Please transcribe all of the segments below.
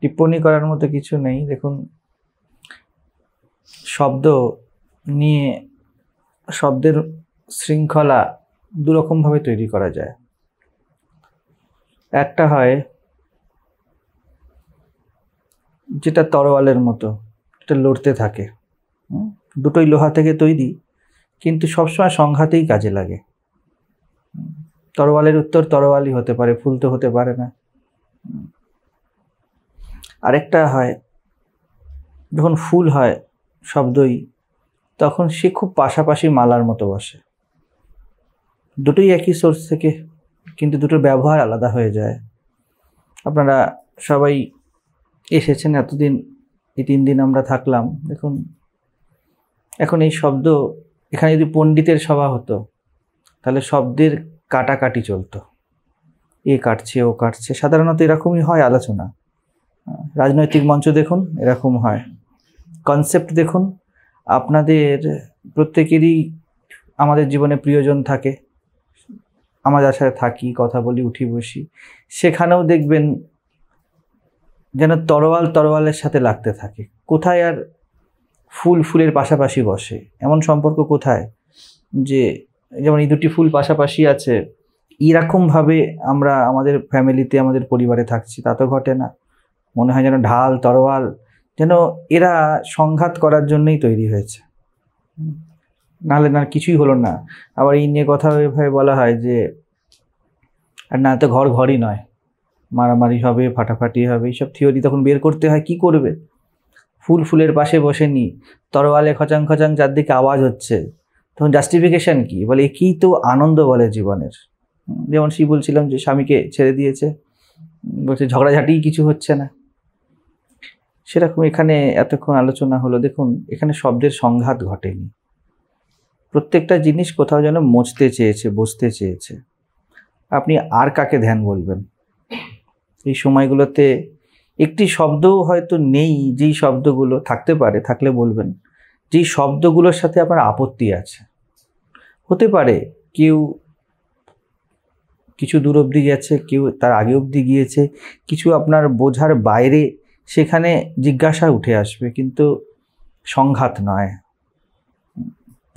টিপ্পণী করার মতো কিছু নেই দেখুন শব্দ নিয়ে শব্দের শৃঙ্খলা দুরকমভাবে তৈরি করা যায় একটা হয় যেটা তরোয়ালের মতো এটা লড়তে থাকে দুটোই লোহা থেকে তৈরি কিন্তু সবসময় সংঘাতেই কাজে লাগে তরোয়ালের উত্তর তরোয়ালই হতে পারে ফুল তো হতে পারে না আরেকটা হয় যখন ফুল হয় শব্দই তখন সে খুব পাশাপাশি মালার মতো বসে দুটোই একই সোর্স থেকে কিন্তু দুটোর ব্যবহার আলাদা হয়ে যায় আপনারা সবাই এসেছেন এতদিন এই তিন দিন আমরা থাকলাম দেখুন এখন এই শব্দ এখানে যদি পণ্ডিতের সভা হতো তাহলে শব্দের কাটাকাটি চলতো এ কাটছে ও কাটছে সাধারণত এরকমই হয় আলোচনা রাজনৈতিক মঞ্চ দেখুন এরকম হয় কনসেপ্ট দেখুন আপনাদের প্রত্যেকেরই আমাদের জীবনে প্রিয়জন থাকে আমাদের সাথে থাকি কথা বলি উঠি বসি সেখানেও দেখবেন যেন তরোয়াল তরোয়ালের সাথে লাগতে থাকে কোথায় আর ফুল ফুলের পাশাপাশি বসে এমন সম্পর্ক কোথায় যে যেমন এই দুটি ফুল পাশাপাশি আছে এরকমভাবে আমরা আমাদের ফ্যামিলিতে আমাদের পরিবারে থাকছি তা তো ঘটে না মনে হয় যেন ঢাল তরোয়াল যেন এরা সংঘাত করার জন্যই তৈরি হয়েছে নাহলে না কিছুই হলো না আবার এই নিয়ে কথা এভাবে বলা হয় যে আর না তো ঘর ঘরই নয় মারামারি হবে ফাটাফাটি হবে এইসব থিওরি তখন বের করতে হয় কি করবে ফুল ফুলের পাশে বসে নি তরোয়ালে খচাং খচাং চারদিকে আওয়াজ হচ্ছে তখন জাস্টিফিকেশান কি বলে একই তো আনন্দ বলে জীবনের যেমন সেই বলছিলাম যে স্বামীকে ছেড়ে দিয়েছে বলছে ঝগড়াঝাটি কিছু হচ্ছে না সেরকম এখানে এতক্ষণ আলোচনা হলো দেখুন এখানে শব্দের সংঘাত ঘটেনি প্রত্যেকটা জিনিস কোথাও যেন মজতে চেয়েছে বসতে চেয়েছে আপনি আর কাকে ধ্যান বলবেন এই সময়গুলোতে একটি শব্দও হয়তো নেই যেই শব্দগুলো থাকতে পারে থাকলে বলবেন যেই শব্দগুলোর সাথে আপনার আপত্তি আছে হতে পারে কেউ কিছু দূর অবধি গেছে কেউ তার আগে অবধি গিয়েছে কিছু আপনার বোঝার বাইরে সেখানে জিজ্ঞাসা উঠে আসবে কিন্তু সংঘাত নয়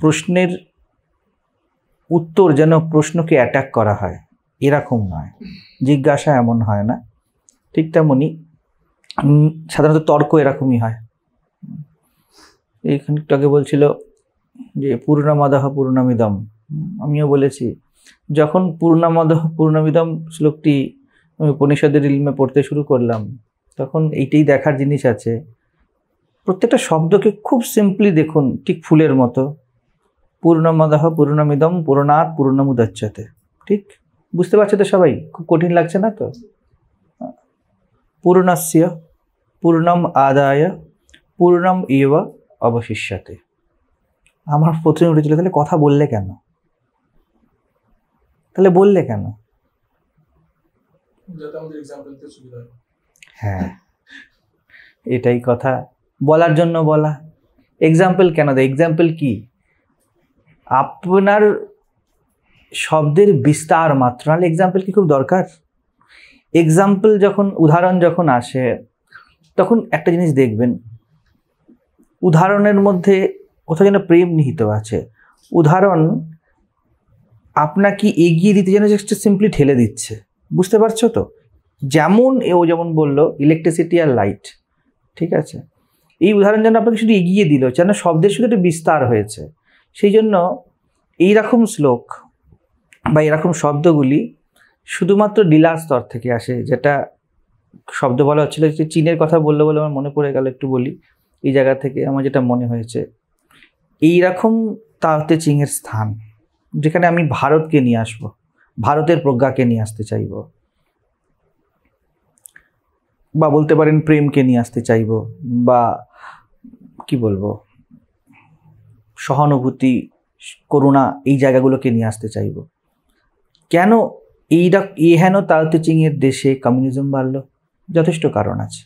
প্রশ্নের উত্তর যেন প্রশ্নকে অ্যাটাক করা হয় এরকম নয় জিজ্ঞাসা এমন হয় না ঠিক তেমনই সাধারণত তর্ক এরকমই হয় এইখানে আগে বলছিল যে পূর্ণামাদহ পূর্ণামিদম আমিও বলেছি যখন পূর্ণামাদহ পূর্ণামিদম শ্লোকটি আমি উপনিষদের ইলমে পড়তে শুরু করলাম তখন এইটাই দেখার জিনিস আছে প্রত্যেকটা শব্দকে খুব সিম্পলি দেখুন ঠিক ফুলের মতো পূর্ণমদহ পূর্ণমিদম পূর্ণাত পূর্ণমুদচ্ছতে ঠিক বুঝতে পারছো তো সবাই খুব কঠিন লাগছে না তো পূর্ণস্য পূর্ণম আদায় পূর্ণম ইয় অবশিষ্যতে আমার প্রথমে উঠেছিল তাহলে কথা বললে কেন তাহলে বললে কেন যাতে আমাদের এক্সাম্পল দিতে সুবিধা হয় হ্যাঁ এটাই কথা বলার জন্য বলা এক্সাম্পল কেন দেয় এক্সাম্পল কি আপনার শব্দের বিস্তার মাত্র নাহলে এক্সাম্পল কি খুব দরকার এক্সাম্পল যখন উদাহরণ যখন আসে তখন একটা জিনিস দেখবেন উদাহরণের মধ্যে কোথাও যেন প্রেম নিহিত আছে উদাহরণ আপনাকে এগিয়ে দিতে যেন সিম্পলি ঠেলে দিচ্ছে বুঝতে পারছো তো যেমন ও যেমন বললো ইলেকট্রিসিটি আর লাইট ঠিক আছে এই উদাহরণ যেন আপনাকে শুধু এগিয়ে দিল যেন শব্দের শুধু একটু বিস্তার হয়েছে সেই জন্য এইরকম শ্লোক বা এরকম শব্দগুলি শুধুমাত্র ডিলার স্তর থেকে আসে যেটা শব্দ বলা হচ্ছিল যে চীনের কথা বললো বলে আমার মনে পড়ে গেল একটু বলি এই জায়গা থেকে আমার যেটা মনে হয়েছে এইরকম তাতে চিংয়ের চীনের স্থান যেখানে আমি ভারতকে নিয়ে আসব ভারতের প্রজ্ঞাকে নিয়ে আসতে চাইব বা বলতে পারেন প্রেমকে নিয়ে আসতে চাইব বা কি বলবো সহানুভূতি করুণা এই জায়গাগুলোকে নিয়ে আসতে চাইব কেন এইটা এ হেন তাওতে চিংয়ের দেশে কমিউনিজম বাড়ল যথেষ্ট কারণ আছে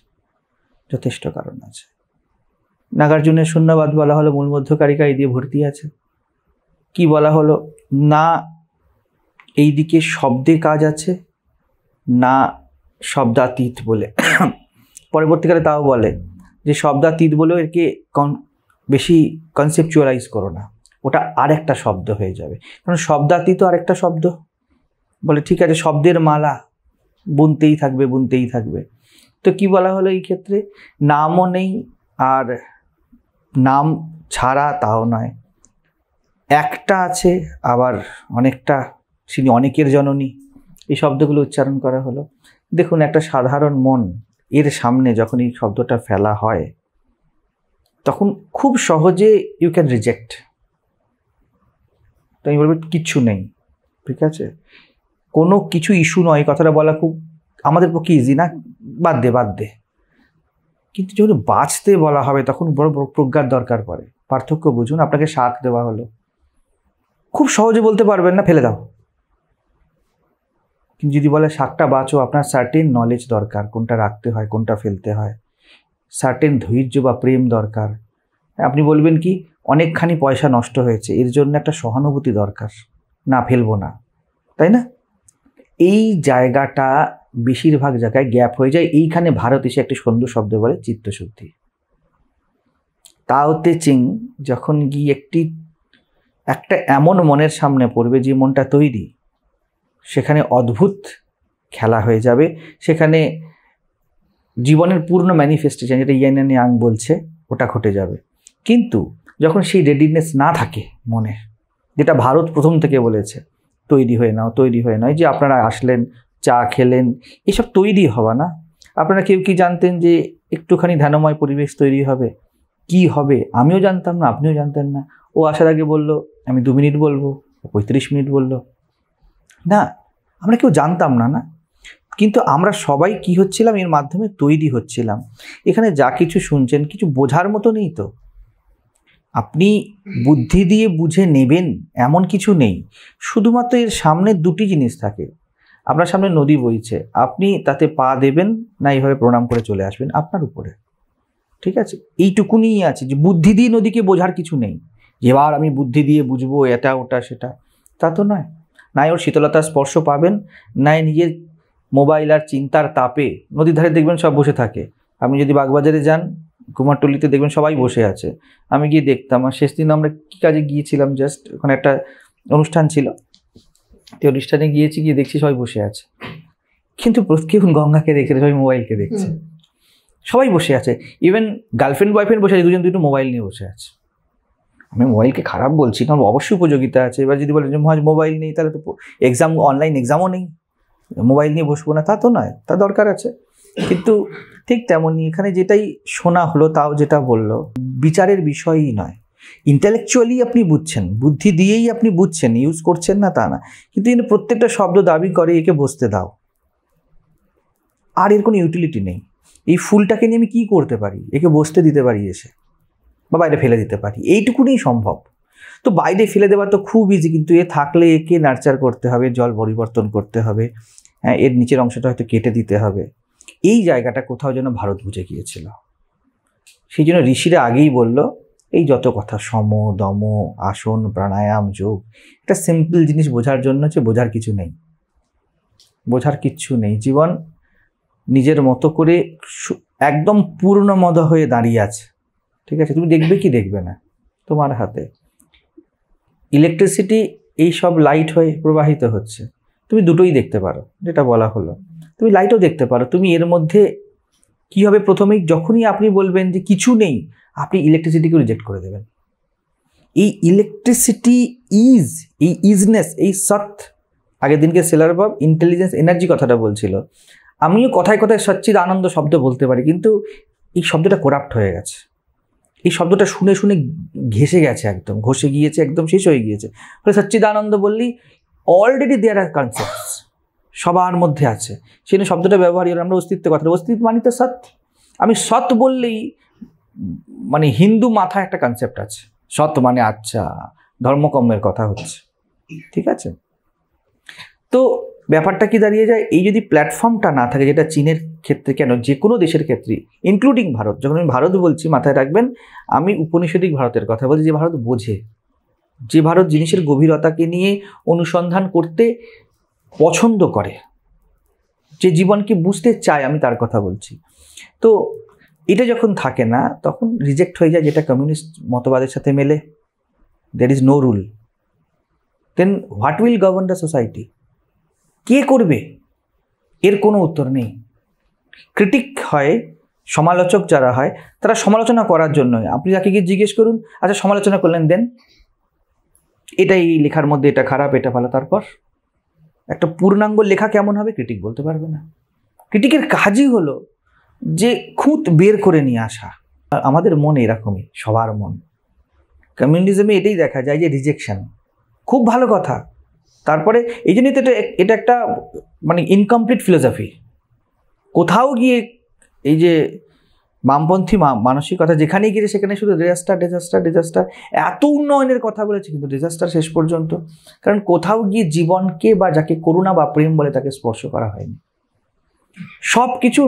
যথেষ্ট কারণ আছে নাগার্জুনের শূন্যবাদ বলা হলো মূল মধ্যকারিকা এই দিয়ে ভর্তি আছে কি বলা হলো না এই দিকে শব্দে কাজ আছে না শব্দাতীত বলে পরবর্তীকালে তাও বলে যে শব্দাতীত বলেও একে বেশি কনসেপচুয়ালাইজ করো না ওটা আর একটা শব্দ হয়ে যাবে কারণ শব্দাতীত আর একটা শব্দ বলে ঠিক আছে শব্দের মালা বুনতেই থাকবে বুনতেই থাকবে তো কি বলা হলো এই ক্ষেত্রে নামও নেই আর নাম ছাড়া তাও নয় একটা আছে আবার অনেকটা তিনি অনেকের জননী এই শব্দগুলো উচ্চারণ করা হলো দেখুন একটা সাধারণ মন এর সামনে যখন এই শব্দটা ফেলা হয় তখন খুব সহজে ইউ ক্যান রিজেক্ট তো আমি বলবো কিচ্ছু নেই ঠিক আছে কোনো কিছু ইস্যু নয় কথাটা বলা খুব আমাদের পক্ষে ইজি না বাদ দে বাদ দে কিন্তু যখন বাঁচতে বলা হবে তখন বড় বড় প্রজ্ঞার দরকার পড়ে পার্থক্য বুঝুন আপনাকে শাক দেওয়া হলো খুব সহজে বলতে পারবেন না ফেলে দাও কিন্তু যদি বলে শাকটা বাঁচো আপনার সার্টেন নলেজ দরকার কোনটা রাখতে হয় কোনটা ফেলতে হয় সার্টেন ধৈর্য বা প্রেম দরকার আপনি বলবেন কি অনেকখানি পয়সা নষ্ট হয়েছে এর জন্য একটা সহানুভূতি দরকার না ফেলবো না তাই না এই জায়গাটা বেশিরভাগ জায়গায় গ্যাপ হয়ে যায় এইখানে ভারত এসে একটি সুন্দর শব্দ বলে চিত্তশুদ্ধি তাওতে চিং যখন গিয়ে একটি একটা এমন মনের সামনে পড়বে যে মনটা তৈরি সেখানে অদ্ভুত খেলা হয়ে যাবে সেখানে জীবনের পূর্ণ ম্যানিফেস্টেশন যেটা ইয়ান ইয়াং বলছে ওটা ঘটে যাবে কিন্তু যখন সেই রেডিনেস না থাকে মনে যেটা ভারত প্রথম থেকে বলেছে তৈরি হয়ে নাও তৈরি হয়ে নয় যে আপনারা আসলেন চা খেলেন এসব তৈরি হওয়া না আপনারা কেউ কি জানতেন যে একটুখানি ধ্যানময় পরিবেশ তৈরি হবে কি হবে আমিও জানতাম না আপনিও জানতেন না ও আসার আগে বলল আমি দু মিনিট বলবো পঁয়ত্রিশ মিনিট বললো না আমরা কেউ জানতাম না না কিন্তু আমরা সবাই কি হচ্ছিলাম এর মাধ্যমে তৈরি হচ্ছিলাম এখানে যা কিছু শুনছেন কিছু বোঝার মতো নেই তো আপনি বুদ্ধি দিয়ে বুঝে নেবেন এমন কিছু নেই শুধুমাত্র এর সামনে দুটি জিনিস থাকে আপনার সামনে নদী বইছে আপনি তাতে পা দেবেন না এইভাবে প্রণাম করে চলে আসবেন আপনার উপরে ঠিক আছে এইটুকুনিই আছে যে বুদ্ধি দিয়ে নদীকে বোঝার কিছু নেই এবার আমি বুদ্ধি দিয়ে বুঝবো এটা ওটা সেটা তা তো নয় নাই ওর শীতলতার স্পর্শ পাবেন নাই নিজের মোবাইল আর চিন্তার তাপে নদীর ধারে দেখবেন সব বসে থাকে আপনি যদি বাগবাজারে যান কুমারটুলিতে দেখবেন সবাই বসে আছে আমি গিয়ে দেখতাম আর শেষ দিন আমরা কী কাজে গিয়েছিলাম জাস্ট ওখানে একটা অনুষ্ঠান ছিল এই অনুষ্ঠানে গিয়েছি গিয়ে দেখছি সবাই বসে আছে কিন্তু কেউ গঙ্গাকে দেখছে সবাই মোবাইলকে দেখছে সবাই বসে আছে ইভেন গার্লফ্রেন্ড বয়ফ্রেন্ড বসে আছে দুজন দুটো মোবাইল নিয়ে বসে আছে আমি মোবাইলকে খারাপ বলছি কারণ অবশ্যই উপযোগিতা আছে এবার যদি বলেন যে মহাজ মোবাইল নেই তাহলে তো এক্সাম অনলাইন এক্সামও নেই মোবাইল নিয়ে বসবো না তা তো নয় তা দরকার আছে কিন্তু ঠিক তেমনই এখানে যেটাই শোনা হলো তাও যেটা বলল বিচারের বিষয়ই নয় ইন্টালেকচুয়ালি আপনি বুঝছেন বুদ্ধি দিয়েই আপনি বুঝছেন ইউজ করছেন না তা না কিন্তু এখানে প্রত্যেকটা শব্দ দাবি করে একে বসতে দাও আর এর কোনো ইউটিলিটি নেই এই ফুলটাকে নিয়ে আমি কী করতে পারি একে বসতে দিতে পারি এসে বা বাইরে ফেলে দিতে পারি এইটুকুনি সম্ভব তো বাইরে ফেলে দেওয়া তো খুব ইজি কিন্তু এ থাকলে একে নার্চার করতে হবে জল পরিবর্তন করতে হবে হ্যাঁ এর নিচের অংশটা হয়তো কেটে দিতে হবে এই জায়গাটা কোথাও যেন ভারত বুঝে গিয়েছিল সেই জন্য ঋষিরা আগেই বলল এই যত কথা সম দম আসন প্রাণায়াম যোগ এটা সিম্পল জিনিস বোঝার জন্য যে বোঝার কিছু নেই বোঝার কিচ্ছু নেই জীবন নিজের মতো করে একদম পূর্ণমদ হয়ে দাঁড়িয়ে আছে ঠিক আছে তুমি দেখবে কি দেখবে না তোমার হাতে ইলেকট্রিসিটি এই সব লাইট হয়ে প্রবাহিত হচ্ছে তুমি দুটোই দেখতে পারো যেটা বলা হলো তুমি লাইটও দেখতে পারো তুমি এর মধ্যে কি হবে প্রথমেই যখনই আপনি বলবেন যে কিছু নেই আপনি ইলেকট্রিসিটিকে রিজেক্ট করে দেবেন এই ইলেকট্রিসিটি ইজ এই ইজনেস এই সৎ আগের দিনকে সেলার বাব ইন্টেলিজেন্স এনার্জি কথাটা বলছিল আমিও কথায় কথায় সচ্চিদ আনন্দ শব্দ বলতে পারি কিন্তু এই শব্দটা করাপ্ট হয়ে গেছে এই শব্দটা শুনে শুনে ঘেসে গেছে একদম ঘষে গিয়েছে একদম শেষ হয়ে গিয়েছে ফলে সচ্চিদানন্দ বললি অলরেডি দেয়ার আর কনসেপ্ট সবার মধ্যে আছে সেই শব্দটা ব্যবহার করে আমরা অস্তিত্বের কথা অস্তিত্ব মানি তো সৎ আমি সৎ বললেই মানে হিন্দু মাথা একটা কনসেপ্ট আছে সৎ মানে আচ্ছা ধর্মকর্মের কথা হচ্ছে ঠিক আছে তো ব্যাপারটা কি দাঁড়িয়ে যায় এই যদি প্ল্যাটফর্মটা না থাকে যেটা চীনের ক্ষেত্রে কেন যে কোনো দেশের ক্ষেত্রে ইনক্লুডিং ভারত যখন আমি ভারত বলছি মাথায় রাখবেন আমি উপনিষদিক ভারতের কথা বলছি যে ভারত বোঝে যে ভারত জিনিসের গভীরতাকে নিয়ে অনুসন্ধান করতে পছন্দ করে যে জীবনকে বুঝতে চায় আমি তার কথা বলছি তো এটা যখন থাকে না তখন রিজেক্ট হয়ে যায় যেটা কমিউনিস্ট মতবাদের সাথে মেলে there is no rule then what will govern the society কে করবে এর কোনো উত্তর নেই ক্রিটিক হয় সমালোচক যারা হয় তারা সমালোচনা করার জন্যই আপনি যাকে গিয়ে জিজ্ঞেস করুন আচ্ছা সমালোচনা করলেন দেন এটাই লেখার মধ্যে এটা খারাপ এটা ভালো তারপর একটা পূর্ণাঙ্গ লেখা কেমন হবে ক্রিটিক বলতে পারবে না ক্রিটিকের কাজই হলো যে খুঁত বের করে নিয়ে আসা আমাদের মন এরকমই সবার মন কমিউনিজমে এটাই দেখা যায় যে রিজেকশন খুব ভালো কথা তারপরে এই জন্যই তো এটা এটা একটা মানে ইনকমপ্লিট ফিলোসফি কোথাও গিয়ে এই যে বামপন্থী মানসিকতা যেখানেই গিয়ে সেখানে শুধু ডিজাস্টার ডিজাস্টার ডিজাস্টার এত উন্নয়নের কথা বলেছে কিন্তু ডিজাস্টার শেষ পর্যন্ত কারণ কোথাও গিয়ে জীবনকে বা যাকে করুণা বা প্রেম বলে তাকে স্পর্শ করা হয়নি সব কিছু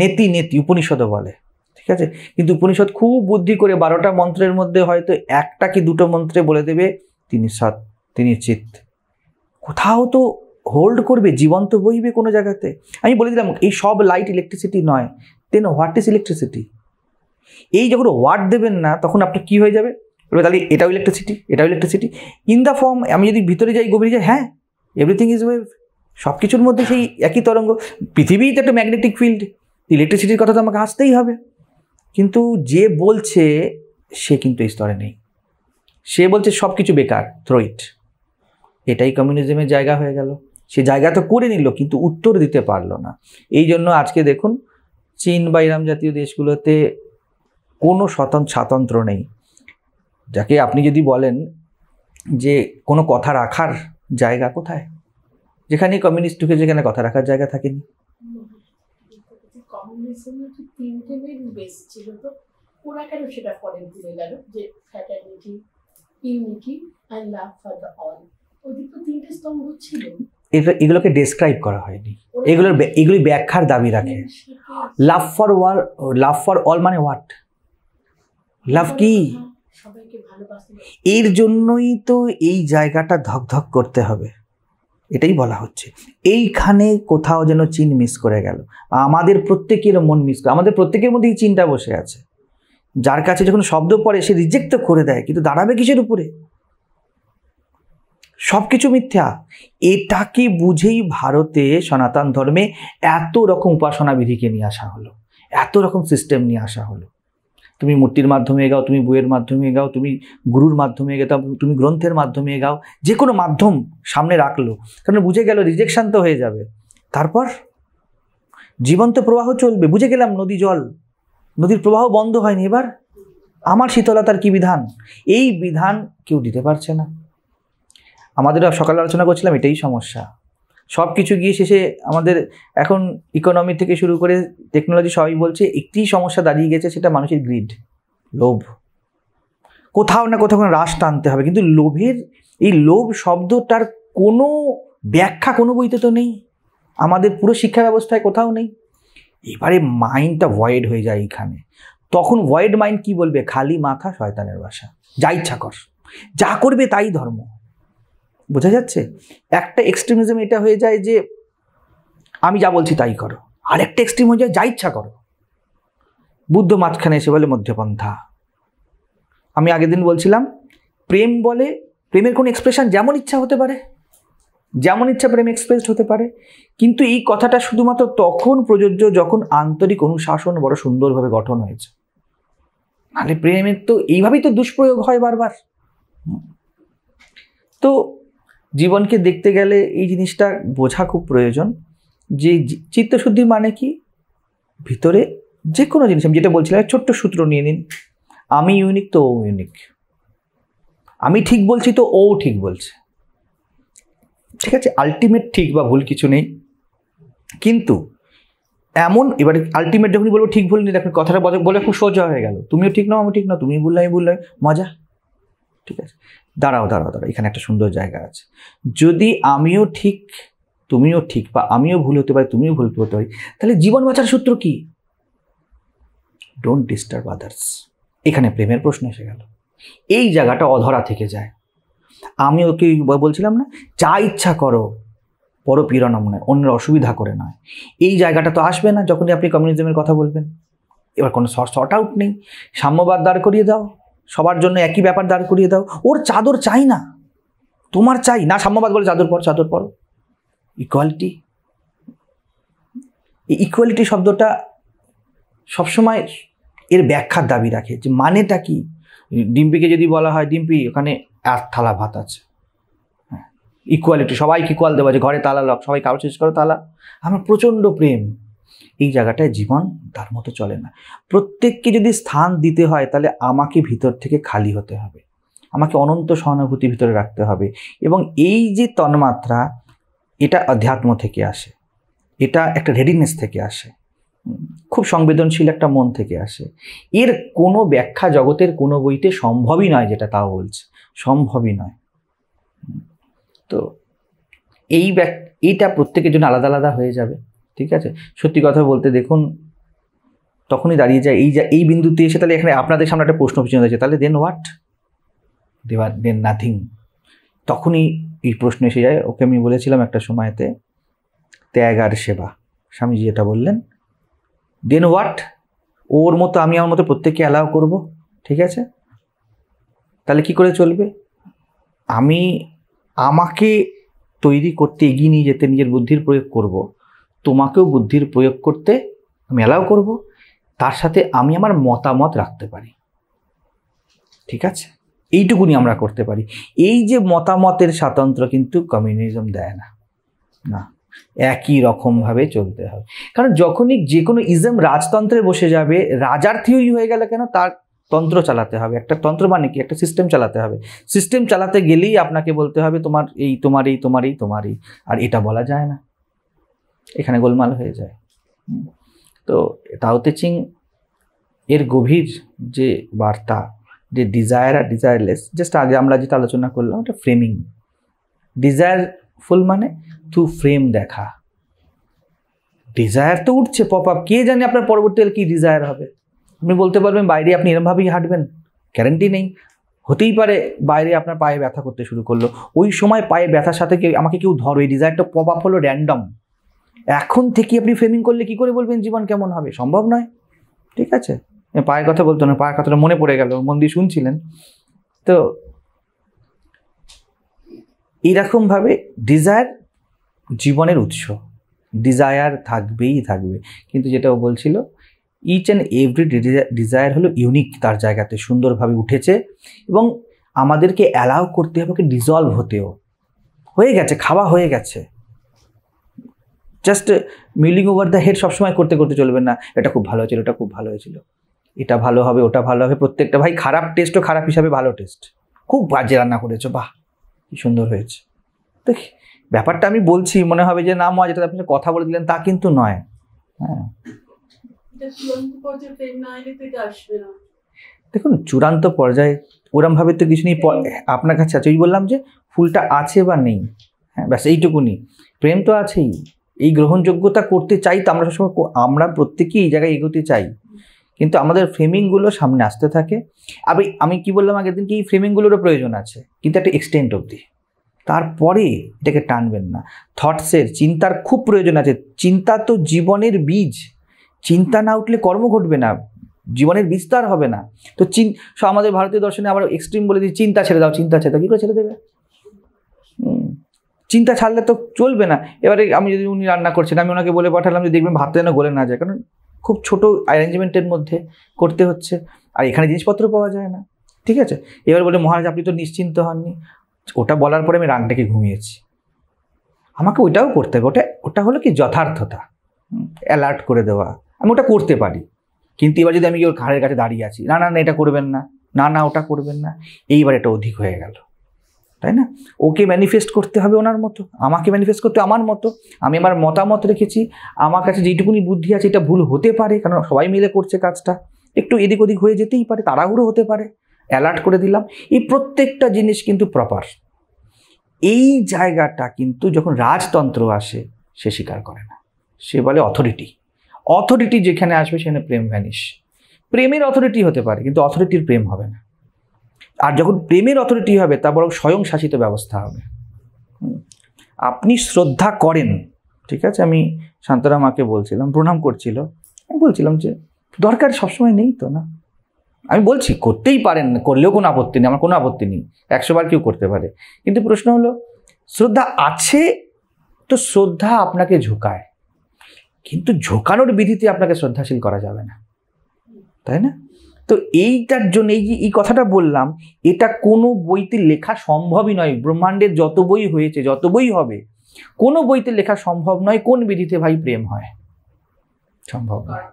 নেতি নেতি উপনিষদও বলে ঠিক আছে কিন্তু উপনিষদ খুব বুদ্ধি করে বারোটা মন্ত্রের মধ্যে হয়তো একটা কি দুটো মন্ত্রে বলে দেবে তিনি সৎ তিনি চিত কোথাও তো হোল্ড করবে জীবন্ত বইবে কোনো জায়গাতে আমি বলে দিলাম এই সব লাইট ইলেকট্রিসিটি নয় দেন হোয়াট ইজ ইলেকট্রিসিটি এই যখন ওয়াট দেবেন না তখন আপনার কী হয়ে যাবে বলবে তাহলে এটাও ইলেকট্রিসিটি এটাও ইলেকট্রিসিটি ইন দ্য ফর্ম আমি যদি ভিতরে যাই গভীরে যাই হ্যাঁ এভরিথিং ইজ ওয়েভ সব কিছুর মধ্যে সেই একই তরঙ্গ পৃথিবীতে একটা ম্যাগনেটিক ফিল্ড ইলেকট্রিসিটির কথা তো আমাকে আসতেই হবে কিন্তু যে বলছে সে কিন্তু এই স্তরে নেই সে বলছে সব কিছু বেকার থ্রো ইট এটাই কমিউনিজমের জায়গা হয়ে গেল সে জায়গা তো করে নিল কিন্তু উত্তর দিতে পারলো না এই জন্য আজকে দেখুন চীন বা ইরাম জাতীয় দেশগুলোতে কোনো স্বতন্ত্র স্বাতন্ত্র নেই যাকে আপনি যদি বলেন যে কোনো কথা রাখার জায়গা কোথায় যেখানে কমিউনিস্ট ঢুকে যেখানে কথা রাখার জায়গা থাকেনি ছিল এগুলোকে ডেসক্রাইব করা হয়নি এগুলোর এগুলি ব্যাখ্যার দাবি রাখে love for war love for all মানে হোয়াট লাভ কি এর জন্যই তো এই জায়গাটা ধকধক করতে হবে এটাই বলা হচ্ছে এইখানে কোথাও যেন চিন মিস করে গেল আমাদের প্রত্যেকের মন মিস করে আমাদের প্রত্যেকের মধ্যেই চিনটা বসে আছে যার কাছে যখন শব্দ পড়ে সে রিজেক্ট তো করে দেয় কিন্তু দাঁড়াবে কিসের উপরে সব কিছু মিথ্যা এটাকে বুঝেই ভারতে সনাতন ধর্মে এত রকম উপাসনা বিধিকে নিয়ে আসা হলো এত রকম সিস্টেম নিয়ে আসা হলো তুমি মূর্তির মাধ্যমে গাও তুমি বইয়ের মাধ্যমে গাও তুমি গুরুর মাধ্যমে গাও তুমি গ্রন্থের মাধ্যমে গাও যে কোনো মাধ্যম সামনে রাখলো কারণ বুঝে গেল রিজেকশান তো হয়ে যাবে তারপর জীবন্ত প্রবাহ চলবে বুঝে গেলাম নদী জল নদীর প্রবাহ বন্ধ হয়নি এবার আমার শীতলতার কি বিধান এই বিধান কেউ দিতে পারছে না আমাদের সকালে আলোচনা করছিলাম এটাই সমস্যা সব কিছু গিয়ে শেষে আমাদের এখন ইকোনমি থেকে শুরু করে টেকনোলজি সবাই বলছে একটি সমস্যা দাঁড়িয়ে গেছে সেটা মানুষের গ্রিড লোভ কোথাও না কোথাও কোনো রাশ টানতে হবে কিন্তু লোভের এই লোভ শব্দটার কোনো ব্যাখ্যা কোনো বইতে তো নেই আমাদের পুরো শিক্ষা ব্যবস্থায় কোথাও নেই এবারে মাইন্ডটা ভয়েড হয়ে যায় এখানে তখন ভয়েড মাইন্ড কি বলবে খালি মাথা শয়তানের বাসা যা ইচ্ছা কর যা করবে তাই ধর্ম বোঝা যাচ্ছে একটা এক্সট্রিমিজম এটা হয়ে যায় যে আমি যা বলছি তাই করো আরেকটা এক্সট্রিম হয়ে যায় যা ইচ্ছা করো বুদ্ধ মাঝখানে এসে বলে মধ্যপন্থা আমি আগের দিন বলছিলাম প্রেম বলে প্রেমের কোনো এক্সপ্রেশন যেমন ইচ্ছা হতে পারে যেমন ইচ্ছা প্রেম এক্সপ্রেসড হতে পারে কিন্তু এই কথাটা শুধুমাত্র তখন প্রযোজ্য যখন আন্তরিক অনুশাসন বড় সুন্দরভাবে গঠন হয়েছে নাহলে প্রেমের তো এইভাবেই তো দুষ্প্রয়োগ হয় বারবার তো জীবনকে দেখতে গেলে এই জিনিসটা বোঝা খুব প্রয়োজন যে চিত্তশুদ্ধি মানে কি ভিতরে যে কোনো জিনিস আমি যেটা বলছিলাম ছোট্ট সূত্র নিয়ে নিন আমি ইউনিক তো ও ইউনিক আমি ঠিক বলছি তো ও ঠিক বলছে ঠিক আছে আলটিমেট ঠিক বা ভুল কিছু নেই কিন্তু এমন এবারে আলটিমেট যখনই বলবো ঠিক ভুল নেই দেখুন কথাটা বলে খুব সোজা হয়ে গেল তুমিও ঠিক নাও আমি ঠিক নাও তুমি ভুল আমি ভুল মজা ঠিক আছে দাঁড়াও দাঁড়াও দাঁড়াও এখানে একটা সুন্দর জায়গা আছে যদি আমিও ঠিক তুমিও ঠিক বা আমিও ভুল হতে পারি তুমিও ভুল হতে পারি তাহলে জীবন বাঁচার সূত্র কি ডোন্ট ডিস্টার্ব আদার্স এখানে প্রেমের প্রশ্ন এসে গেল এই জায়গাটা অধরা থেকে যায় আমি ওকে বলছিলাম না যা ইচ্ছা করো পীড়নম নয় অন্যের অসুবিধা করে নয় এই জায়গাটা তো আসবে না যখনই আপনি কমিউনিজমের কথা বলবেন এবার কোনো শর্ট আউট নেই সাম্যবাদ দাঁড় করিয়ে দাও সবার জন্য একই ব্যাপার দাঁড় করিয়ে দাও ওর চাদর চাই না তোমার চাই না সাম্যবাদ বলে চাদর পর চাদর পর ইকুয়ালিটি এই ইকুয়ালিটি শব্দটা সবসময় এর ব্যাখ্যার দাবি রাখে যে মানেটা কি ডিম্পিকে যদি বলা হয় ডিম্পি ওখানে আর থালা ভাত আছে ইকুয়ালিটি হ্যাঁ, সবাইকে ইকুয়াল দেওয়া যে ঘরে তালা লক সবাই কারো শেষ করো তালা আমার প্রচণ্ড প্রেম এই জায়গাটায় জীবন তার মতো চলে না প্রত্যেককে যদি স্থান দিতে হয় তাহলে আমাকে ভিতর থেকে খালি হতে হবে আমাকে অনন্ত সহানুভূতি ভিতরে রাখতে হবে এবং এই যে তন্মাত্রা এটা আধ্যাত্ম থেকে আসে এটা একটা রেডিনেস থেকে আসে খুব সংবেদনশীল একটা মন থেকে আসে এর কোনো ব্যাখ্যা জগতের কোনো বইতে সম্ভবই নয় যেটা তাও বলছে সম্ভবই নয় তো এই ব্যাক এইটা প্রত্যেকের জন্য আলাদা আলাদা হয়ে যাবে ঠিক আছে সত্যি কথা বলতে দেখুন তখনই দাঁড়িয়ে যায় এই এই বিন্দুতে এসে তাহলে এখানে আপনাদের সামনে একটা প্রশ্ন পিছনে আছে তাহলে দেন হোয়াট দেওয়ার দেন নাথিং তখনই এই প্রশ্ন এসে যায় ওকে আমি বলেছিলাম একটা সময়তে ত্যাগ আর সেবা স্বামীজি যেটা বললেন দেন হোয়াট ওর মতো আমি আমার মতো প্রত্যেককে অ্যালাউ করব ঠিক আছে তাহলে কি করে চলবে আমি আমাকে তৈরি করতে এগিয়ে নিয়ে যেতে নিজের বুদ্ধির প্রয়োগ করব তোমাকেও বুদ্ধির প্রয়োগ করতে আমি অ্যালাউ করব তার সাথে আমি আমার মতামত রাখতে পারি ঠিক আছে এইটুকুনি আমরা করতে পারি এই যে মতামতের স্বাতন্ত্র কিন্তু কমিউনিজম দেয় না না একই রকমভাবে চলতে হবে কারণ যখনই যে কোনো ইজম রাজতন্ত্রে বসে যাবে রাজার থিওরি হয়ে গেলে কেন তার তন্ত্র চালাতে হবে একটা তন্ত্র মানে কি একটা সিস্টেম চালাতে হবে সিস্টেম চালাতে গেলেই আপনাকে বলতে হবে তোমার এই তোমার এই তোমার এই তোমার এই আর এটা বলা যায় না এখানে গোলমাল হয়ে যায় তো তাওতে চিং এর গভীর যে বার্তা যে ডিজায়ার আর ডিজায়ারলেস জাস্ট আগে আমরা যেটা আলোচনা করলাম ওটা ফ্রেমিং ডিজায়ারফুল মানে থ্রু ফ্রেম দেখা ডিজায়ার তো উঠছে পপ আপ কে জানে আপনার পরবর্তীকালে কী ডিজায়ার হবে আপনি বলতে পারবেন বাইরে আপনি এরমভাবেই হাঁটবেন গ্যারেন্টি নেই হতেই পারে বাইরে আপনার পায়ে ব্যথা করতে শুরু করলো ওই সময় পায়ে ব্যথার সাথে কেউ আমাকে কেউ ধরো এই ডিজায়ারটা পপ আপ হলো র্যান্ডম এখন থেকে আপনি ফ্রেমিং করলে কি করে বলবেন জীবন কেমন হবে সম্ভব নয় ঠিক আছে পায়ের কথা বলতো না পায়ের কথাটা মনে পড়ে গেল মন দিয়ে শুনছিলেন তো এরকমভাবে ডিজায়ার জীবনের উৎস ডিজায়ার থাকবেই থাকবে কিন্তু যেটা ও বলছিল ইচ অ্যান্ড এভরি ডিজায়ার হলো ইউনিক তার জায়গাতে সুন্দরভাবে উঠেছে এবং আমাদেরকে অ্যালাউ করতে হবে ডিজলভ হতেও হয়ে গেছে খাওয়া হয়ে গেছে just milling over the head সবসময় করতে করতে চলবেন না এটা খুব ভালো হয়েছিল এটা খুব ভালো হয়েছিল এটা ভালো হবে ওটা ভালো হবে প্রত্যেকটা ভাই খারাপ টেস্টও খারাপ হিসাবে ভালো টেস্ট খুব বাজে রান্না করেছো বাহ কি সুন্দর হয়েছে দেখ ব্যাপারটা আমি বলছি মনে হবে যে না মা আপনি কথা বলে দিলেন তা কিন্তু নয় হ্যাঁ দেখুন চূড়ান্ত পর্যায়ে ওরমভাবে তো কিছু নেই হ্যাঁ। আপনার কাছে আছে ওই বললাম যে ফুলটা আছে বা নেই হ্যাঁ ব্যাস এইটুকুনি প্রেম তো আছেই এই গ্রহণযোগ্যতা করতে চাই তো আমরা সবসময় আমরা প্রত্যেকেই এই জায়গায় এগোতে চাই কিন্তু আমাদের ফ্রেমিংগুলো সামনে আসতে থাকে আমি আমি কি বললাম আগের দিন কি এই ফ্রেমিংগুলোরও প্রয়োজন আছে কিন্তু একটা এক্সটেন্ট অবধি তারপরে এটাকে টানবেন না থটসের চিন্তার খুব প্রয়োজন আছে চিন্তা তো জীবনের বীজ চিন্তা না উঠলে কর্ম ঘটবে না জীবনের বিস্তার হবে না তো চিন আমাদের ভারতীয় দর্শনে আবার এক্সট্রিম বলে দিই চিন্তা ছেড়ে দাও চিন্তা ছেড়ে দাও কী করে ছেড়ে দেবে হুম চিন্তা ছাড়লে তো চলবে না এবারে আমি যদি উনি রান্না করছেন আমি ওনাকে বলে পাঠালাম যে দেখবেন ভাত যেন গলে না যায় কারণ খুব ছোট অ্যারেঞ্জমেন্টের মধ্যে করতে হচ্ছে আর এখানে জিনিসপত্র পাওয়া যায় না ঠিক আছে এবার বলে মহারাজ আপনি তো নিশ্চিন্ত হননি ওটা বলার পরে আমি রানটাকে ঘুমিয়েছি আমাকে ওইটাও করতে হবে ওটা ওটা হলো কি যথার্থতা অ্যালার্ট করে দেওয়া আমি ওটা করতে পারি কিন্তু এবার যদি আমি ওর ঘাড়ের কাছে দাঁড়িয়ে আছি না না না এটা করবেন না না না ওটা করবেন না এইবার এটা অধিক হয়ে গেল তাই না ওকে ম্যানিফেস্ট করতে হবে ওনার মতো আমাকে ম্যানিফেস্ট করতে আমার মতো আমি আমার মতামত রেখেছি আমার কাছে যেটুকুনি বুদ্ধি আছে এটা ভুল হতে পারে কারণ সবাই মিলে করছে কাজটা একটু এদিক ওদিক হয়ে যেতেই পারে তাড়াহুড়ো হতে পারে অ্যালার্ট করে দিলাম এই প্রত্যেকটা জিনিস কিন্তু প্রপার এই জায়গাটা কিন্তু যখন রাজতন্ত্র আসে সে স্বীকার করে না সে বলে অথরিটি অথরিটি যেখানে আসবে সেখানে প্রেম ভ্যানিস প্রেমের অথরিটি হতে পারে কিন্তু অথরিটির প্রেম হবে না আর যখন প্রেমের অথরিটি হবে তা বরং স্বয়ং শাসিত ব্যবস্থা হবে আপনি শ্রদ্ধা করেন ঠিক আছে আমি শান্তরা মাকে বলছিলাম প্রণাম করছিল আমি বলছিলাম যে দরকার সবসময় নেই তো না আমি বলছি করতেই পারেন করলেও কোনো আপত্তি নেই আমার কোনো আপত্তি নেই একশোবার কেউ করতে পারে কিন্তু প্রশ্ন হলো শ্রদ্ধা আছে তো শ্রদ্ধা আপনাকে ঝোঁকায় কিন্তু ঝোঁকানোর বিধিতে আপনাকে শ্রদ্ধাশীল করা যাবে না তাই না তো এইটার জন্য এই যে এই কথাটা বললাম এটা কোনো বইতে লেখা সম্ভবই নয় ব্রহ্মাণ্ডের যত বই হয়েছে যত বই হবে কোনো বইতে লেখা সম্ভব নয় কোন বিধিতে ভাই প্রেম হয় সম্ভব নয়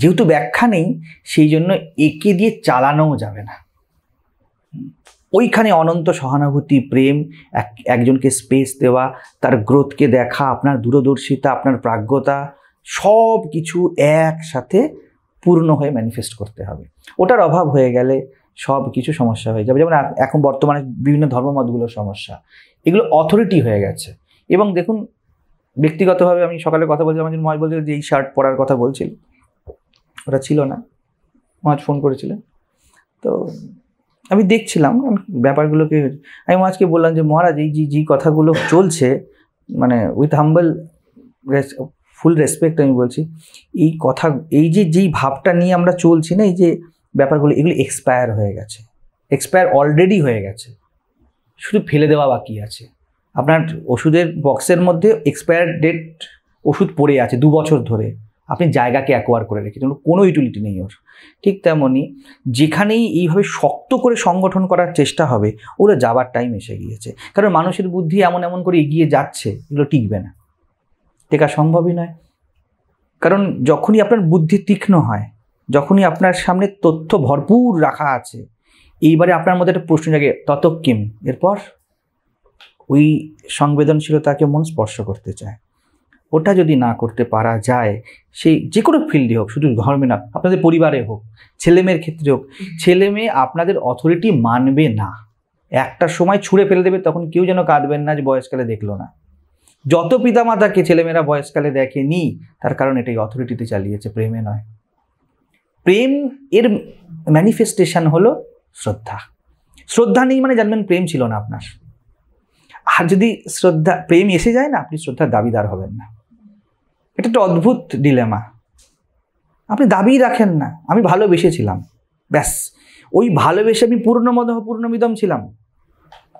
যেহেতু ব্যাখ্যা নেই সেই জন্য একে দিয়ে চালানোও যাবে না ওইখানে অনন্ত সহানুভূতি প্রেম এক একজনকে স্পেস দেওয়া তার গ্রোথকে দেখা আপনার দূরদর্শিতা আপনার প্রাজ্ঞতা সব কিছু একসাথে পূর্ণ হয়ে ম্যানিফেস্ট করতে হবে ওটার অভাব হয়ে গেলে সব কিছু সমস্যা হয়ে যাবে যেমন এখন বর্তমানে বিভিন্ন ধর্মমতগুলোর সমস্যা এগুলো অথরিটি হয়ে গেছে এবং দেখুন ব্যক্তিগতভাবে আমি সকালে কথা বলছিলাম আমার মহাজ বলছিল যে এই শার্ট পরার কথা বলছিল ওটা ছিল না মহাজ ফোন করেছিলেন তো আমি দেখছিলাম ব্যাপারগুলোকে আমি মহাজকে বললাম যে মহারাজ এই যে যে কথাগুলো চলছে মানে উইথ হাম্বল ফুল রেসপেক্ট আমি বলছি এই কথা এই যে যেই ভাবটা নিয়ে আমরা চলছি না এই যে ব্যাপারগুলো এগুলো এক্সপায়ার হয়ে গেছে এক্সপায়ার অলরেডি হয়ে গেছে শুধু ফেলে দেওয়া বাকি আছে আপনার ওষুধের বক্সের মধ্যে এক্সপায়ার ডেট ওষুধ পড়ে আছে দু বছর ধরে আপনি জায়গাকে অ্যাকোয়ার করে রেখেছেন কোনো ইউটিলিটি নেই ওর ঠিক তেমনই যেখানেই এইভাবে শক্ত করে সংগঠন করার চেষ্টা হবে ওরা যাবার টাইম এসে গিয়েছে কারণ মানুষের বুদ্ধি এমন এমন করে এগিয়ে যাচ্ছে এগুলো টিকবে না টেকা সম্ভবই নয় কারণ যখনই আপনার বুদ্ধি তীক্ষ্ণ হয় যখনই আপনার সামনে তথ্য ভরপুর রাখা আছে এইবারে আপনার মধ্যে একটা প্রশ্ন জাগে কিম এরপর ওই সংবেদনশীলতাকে মন স্পর্শ করতে চায় ওটা যদি না করতে পারা যায় সেই যে কোনো ফিল্ডে হোক শুধু ধর্মে না আপনাদের পরিবারে হোক ছেলেমেয়ের ক্ষেত্রে হোক ছেলে মেয়ে আপনাদের অথরিটি মানবে না একটা সময় ছুঁড়ে ফেলে দেবে তখন কেউ যেন কাঁদবেন না যে বয়সকালে দেখলো না যত পিতামাতাকে ছেলেমেয়েরা বয়সকালে দেখেনি তার কারণ এটাই অথরিটিতে চালিয়েছে প্রেমে নয় প্রেম এর ম্যানিফেস্টেশন হলো শ্রদ্ধা শ্রদ্ধা নেই মানে জানবেন প্রেম ছিল না আপনার আর যদি শ্রদ্ধা প্রেম এসে যায় না আপনি শ্রদ্ধার দাবিদার হবেন না এটা একটা অদ্ভুত ডিলেমা আপনি দাবি রাখেন না আমি ভালোবেসেছিলাম ব্যাস ওই ভালোবেসে আমি পূর্ণমদ পূর্ণমিদম ছিলাম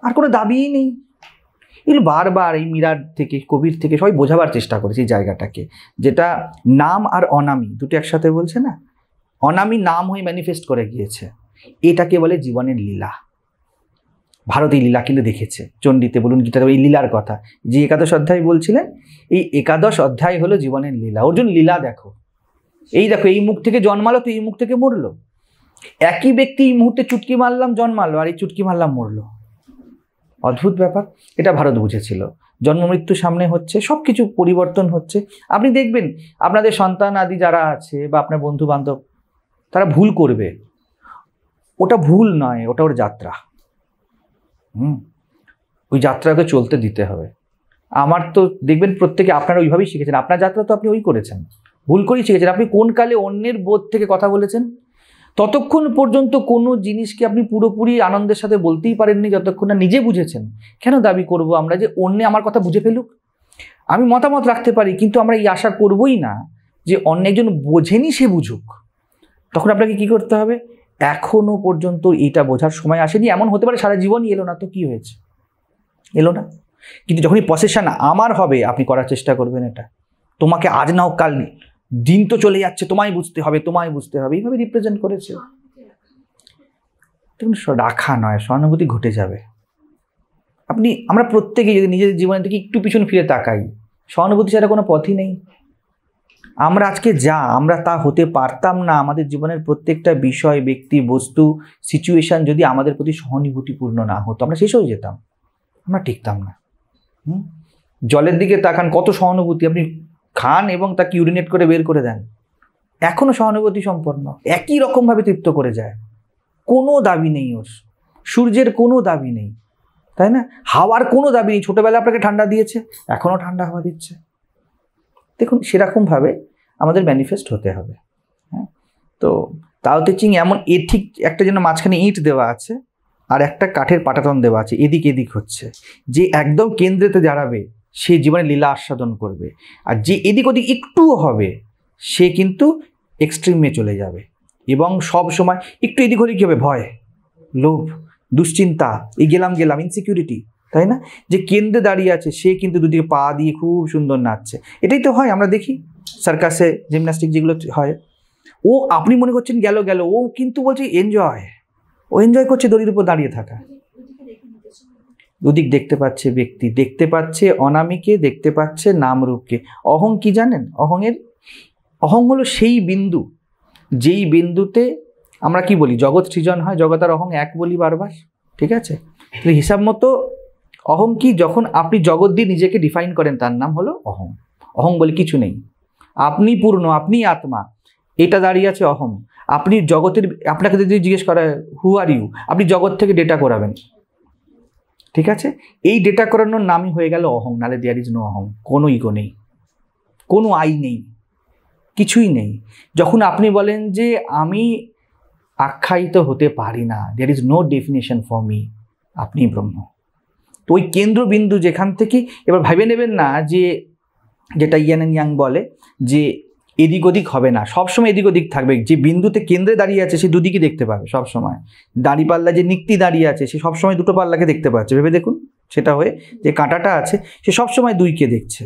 আর কোনো দাবিই নেই এগুলো বারবার এই মিরার থেকে কবির থেকে সবাই বোঝাবার চেষ্টা করেছে এই জায়গাটাকে যেটা নাম আর অনামি দুটো একসাথে বলছে না অনামি নাম হয়ে ম্যানিফেস্ট করে গিয়েছে এটাকে বলে জীবনের লীলা ভারত এই লীলা কিন্তু দেখেছে চণ্ডীতে বলুন গীতা এই লীলার কথা যে একাদশ অধ্যায় বলছিলেন এই একাদশ অধ্যায় হলো জীবনের লীলা অর্জুন লীলা দেখো এই দেখো এই মুখ থেকে জন্মালো তো এই মুখ থেকে মরলো একই ব্যক্তি এই মুহূর্তে চুটকি মারলাম জন্মালো আর এই চুটকি মারলাম মরলো অদ্ভুত ব্যাপার এটা ভারত বুঝেছিল জন্মমৃত্যু সামনে হচ্ছে সব কিছু পরিবর্তন হচ্ছে আপনি দেখবেন আপনাদের সন্তান আদি যারা আছে বা আপনার বন্ধু বান্ধব তারা ভুল করবে ওটা ভুল নয় ওটা ওর যাত্রা হুম ওই যাত্রাকে চলতে দিতে হবে আমার তো দেখবেন প্রত্যেকে আপনারা ওইভাবেই শিখেছেন আপনার যাত্রা তো আপনি ওই করেছেন ভুল করেই শিখেছেন আপনি কোন কালে অন্যের বোধ থেকে কথা বলেছেন ততক্ষণ পর্যন্ত কোনো জিনিসকে আপনি পুরোপুরি আনন্দের সাথে বলতেই পারেননি যতক্ষণ না নিজে বুঝেছেন কেন দাবি করব আমরা যে অন্যে আমার কথা বুঝে ফেলুক আমি মতামত রাখতে পারি কিন্তু আমরা এই আশা করবই না যে অন্য একজন বোঝেনি সে বুঝুক তখন আপনাকে কি করতে হবে এখনও পর্যন্ত এটা বোঝার সময় আসেনি এমন হতে পারে সারা জীবনই এলো না তো কি হয়েছে এলো না কিন্তু যখনই পসেশন আমার হবে আপনি করার চেষ্টা করবেন এটা তোমাকে আজ না হোক কাল নেই দিন তো চলে যাচ্ছে তোমায় বুঝতে হবে তোমায় বুঝতে হবে এইভাবে রিপ্রেজেন্ট করেছে রাখা নয় সহানুভূতি ঘটে যাবে আপনি আমরা প্রত্যেকেই যদি নিজের জীবনে থেকে একটু পিছন ফিরে তাকাই সহানুভূতি ছাড়া কোনো পথই নেই আমরা আজকে যা আমরা তা হতে পারতাম না আমাদের জীবনের প্রত্যেকটা বিষয় ব্যক্তি বস্তু সিচুয়েশান যদি আমাদের প্রতি সহানুভূতিপূর্ণ না হতো আমরা শেষ হয়ে যেতাম আমরা টিকতাম না জলের দিকে তাকান কত সহানুভূতি আপনি খান এবং তাকে ইউরিনেট করে বের করে দেন এখনও সহানুভূতি সম্পন্ন একই রকমভাবে তৃপ্ত করে যায় কোনো দাবি নেই ওর সূর্যের কোনো দাবি নেই তাই না হাওয়ার কোনো দাবি নেই ছোটোবেলা আপনাকে ঠান্ডা দিয়েছে এখনও ঠান্ডা হাওয়া দিচ্ছে দেখুন সেরকমভাবে আমাদের ম্যানিফেস্ট হতে হবে হ্যাঁ তো তাও চিং এমন এ ঠিক একটা যেন মাঝখানে ইট দেওয়া আছে আর একটা কাঠের পাটাতন দেওয়া আছে এদিক এদিক হচ্ছে যে একদম কেন্দ্রেতে দাঁড়াবে সে জীবনে লীলা আস্বাদন করবে আর যে এদিক ওদিক একটুও হবে সে কিন্তু এক্সট্রিমে চলে যাবে এবং সব সময় একটু এদিক ওদিক হবে ভয় লোভ দুশ্চিন্তা এই গেলাম গেলাম ইনসিকিউরিটি তাই না যে কেন্দ্রে দাঁড়িয়ে আছে সে কিন্তু দুদিকে পা দিয়ে খুব সুন্দর নাচছে এটাই তো হয় আমরা দেখি সার্কাসে জিমন্যাস্টিক যেগুলো হয় ও আপনি মনে করছেন গেল গেল ও কিন্তু বলছে এনজয় ও এনজয় করছে দড়ির উপর দাঁড়িয়ে থাকা দুদিক দেখতে পাচ্ছে ব্যক্তি দেখতে পাচ্ছে অনামিকে দেখতে পাচ্ছে নামরূপকে অহং কি জানেন অহংয়ের অহং হলো সেই বিন্দু যেই বিন্দুতে আমরা কি বলি জগৎ সৃজন হয় জগৎ আর অহং এক বলি বারবার ঠিক আছে তাহলে হিসাব মতো অহং কি যখন আপনি জগৎ দিয়ে নিজেকে ডিফাইন করেন তার নাম হলো অহং অহং বলে কিছু নেই আপনি পূর্ণ আপনি আত্মা এটা দাঁড়িয়ে আছে অহং আপনি জগতের আপনাকে যদি জিজ্ঞেস করা হু আর ইউ আপনি জগৎ থেকে ডেটা করাবেন ঠিক আছে এই ডেটা করানোর নামই হয়ে গেল অহং নালে দেয়ার ইজ নো অহং কোনো ইগো নেই কোনো আই নেই কিছুই নেই যখন আপনি বলেন যে আমি আখ্যায়িত হতে পারি না there is no definition for me আপনি ব্রহ্ম তো ওই কেন্দ্রবিন্দু যেখান থেকে এবার ভেবে নেবেন না যে যেটা ইয়ান ইয়াং বলে যে এদিক ওদিক হবে না সবসময় এদিক ওদিক থাকবে যে বিন্দুতে কেন্দ্রে দাঁড়িয়ে আছে সে দুদিকে দেখতে পাবে সবসময় দাঁড়ি পাল্লা যে নিক্তি দাঁড়িয়ে আছে সে সবসময় দুটো পাল্লাকে দেখতে পাচ্ছে ভেবে দেখুন সেটা হয়ে যে কাঁটাটা আছে সে সবসময় দুইকে দেখছে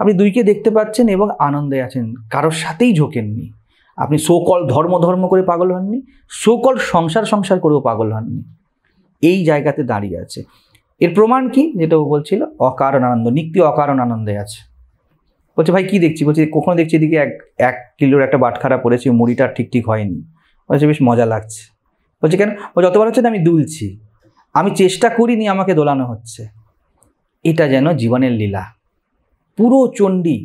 আপনি দুইকে দেখতে পাচ্ছেন এবং আনন্দে আছেন কারোর সাথেই ঝোঁকেননি আপনি সোকল ধর্ম ধর্ম করে পাগল হননি সোকল সংসার সংসার করেও পাগল হননি এই জায়গাতে দাঁড়িয়ে আছে এর প্রমাণ কি যেটা ও বলছিল অকারণ আনন্দ নিক্তি অকারণ আনন্দে আছে বলছে ভাই কি দেখছি বলছে কখনো দেখছি এদিকে এক এক কিলোর একটা বাটখারা পড়েছে মুড়িটা ঠিক ঠিক হয়নি বলছে বেশ মজা লাগছে বলছে কেন বলছে অতবার হচ্ছে আমি দুলছি আমি চেষ্টা করিনি আমাকে দোলানো হচ্ছে এটা যেন জীবনের লীলা পুরো চণ্ডী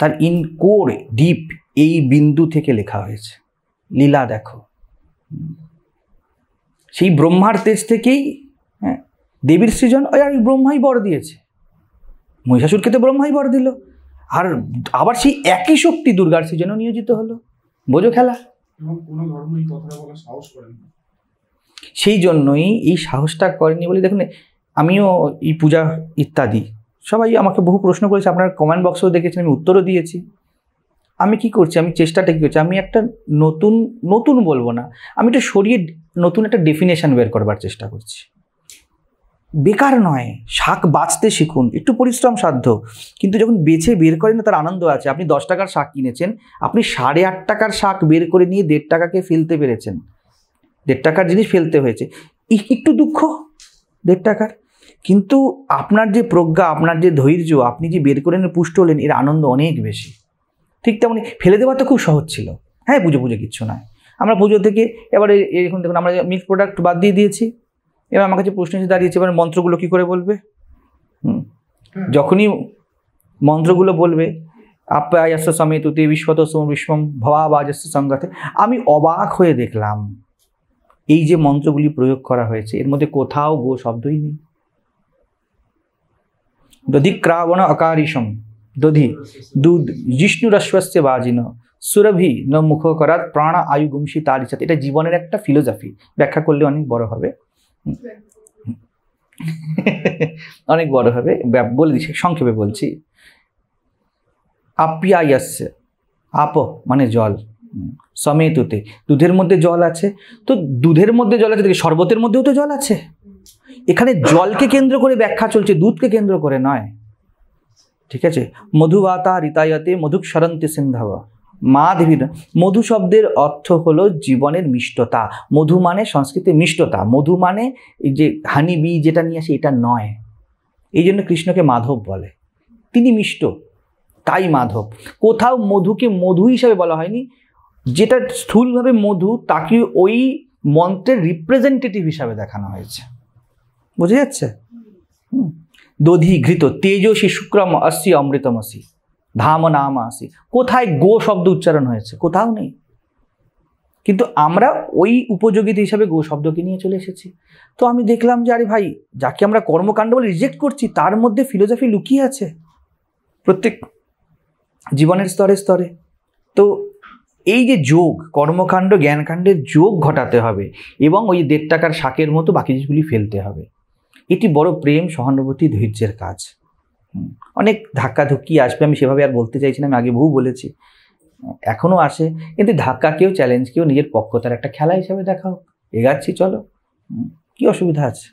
তার ইন কোর ডিপ এই বিন্দু থেকে লেখা হয়েছে লীলা দেখো সেই ব্রহ্মার তেজ থেকেই হ্যাঁ দেবীর সৃজন ওই আর ব্রহ্মাই বর দিয়েছে মহিষাসুরকে তো ব্রহ্মাই বর দিল আর আবার সেই একই শক্তি দুর্গার সিজনে নিয়োজিত হলো বোঝো খেলা সেই জন্যই এই সাহসটা করেনি বলে দেখুন আমিও এই পূজা ইত্যাদি সবাই আমাকে বহু প্রশ্ন করেছে আপনার কমেন্ট বক্সেও দেখেছেন আমি উত্তরও দিয়েছি আমি কি করছি আমি চেষ্টাটা কী করছি আমি একটা নতুন নতুন বলবো না আমি একটা সরিয়ে নতুন একটা ডেফিনেশান বের করবার চেষ্টা করছি বেকার নয় শাক বাঁচতে শিখুন একটু পরিশ্রম সাধ্য কিন্তু যখন বেছে বের করেন তার আনন্দ আছে আপনি দশ টাকার শাক কিনেছেন আপনি সাড়ে আট টাকার শাক বের করে নিয়ে দেড় টাকাকে ফেলতে পেরেছেন দেড় টাকার জিনিস ফেলতে হয়েছে একটু দুঃখ দেড় টাকার কিন্তু আপনার যে প্রজ্ঞা আপনার যে ধৈর্য আপনি যে বের করে পুষ্ট হলেন এর আনন্দ অনেক বেশি ঠিক তেমনি ফেলে দেওয়া তো খুব সহজ ছিল হ্যাঁ পুজো পুজো কিচ্ছু নয় আমরা পুজো থেকে এবারে এরকম দেখুন আমরা মিক্সড প্রোডাক্ট বাদ দিয়ে দিয়েছি এবার আমার কাছে প্রশ্ন এসে দাঁড়িয়েছে এবার মন্ত্রগুলো কি করে বলবে যখনই মন্ত্রগুলো বলবে আপ্যায়াস্য সমেত তে বিশ্বত বিশ্বম ভবাবাজস্য সংঘাতে আমি অবাক হয়ে দেখলাম এই যে মন্ত্রগুলি প্রয়োগ করা হয়েছে এর মধ্যে কোথাও গো শব্দই নেই দধি ক্রাবণ অকারিসম দধি দুধ জিষ্ণুরস্বস্য বাজিন সুরভি ন মুখ করাত প্রাণ আয়ু গুমসি তার ইচ্ছা এটা জীবনের একটা ফিলোজফি ব্যাখ্যা করলে অনেক বড় হবে অনেক বড় হবে বলে দিচ্ছি সংক্ষেপে বলছি আসছে আপ মানে জল সমেতুতে দুধের মধ্যে জল আছে তো দুধের মধ্যে জল আছে শরবতের মধ্যেও তো জল আছে এখানে জলকে কেন্দ্র করে ব্যাখ্যা চলছে দুধকে কেন্দ্র করে নয় ঠিক আছে মধুবাতা রিতায়তে মধুক সরন্তি সিন্ধাবা মাধবীর মধু শব্দের অর্থ হলো জীবনের মিষ্টতা মধু মানে সংস্কৃতে মিষ্টতা মধু মানে যে হানি বি যেটা নিয়ে আসে এটা নয় এই জন্য কৃষ্ণকে মাধব বলে তিনি মিষ্ট তাই মাধব কোথাও মধুকে মধু হিসাবে বলা হয়নি যেটা স্থূলভাবে মধু তাকে ওই মন্ত্রের রিপ্রেজেন্টেটিভ হিসাবে দেখানো হয়েছে বুঝে যাচ্ছে দধি ঘৃত তেজসী শুক্রম অস্যি অমৃতমসী ধাম নাম আসি কোথায় গো শব্দ উচ্চারণ হয়েছে কোথাও নেই কিন্তু আমরা ওই উপযোগিতা হিসাবে গো শব্দকে নিয়ে চলে এসেছি তো আমি দেখলাম যে আরে ভাই যাকে আমরা কর্মকাণ্ড বলে রিজেক্ট করছি তার মধ্যে ফিলোসফি লুকিয়ে আছে প্রত্যেক জীবনের স্তরে স্তরে তো এই যে যোগ কর্মকাণ্ড জ্ঞানকাণ্ডের যোগ ঘটাতে হবে এবং ওই দেড় টাকার শাকের মতো বাকি জিনিসগুলি ফেলতে হবে এটি বড় প্রেম সহানুভূতি ধৈর্যের কাজ অনেক ধাক্কাধুক্কি আসবে আমি সেভাবে আর বলতে চাইছি না আমি আগে বহু বলেছি এখনও আসে কিন্তু ধাক্কাকেও চ্যালেঞ্জকেও নিজের পক্ষতার একটা খেলা হিসাবে দেখাও এগাচ্ছি চলো কী অসুবিধা আছে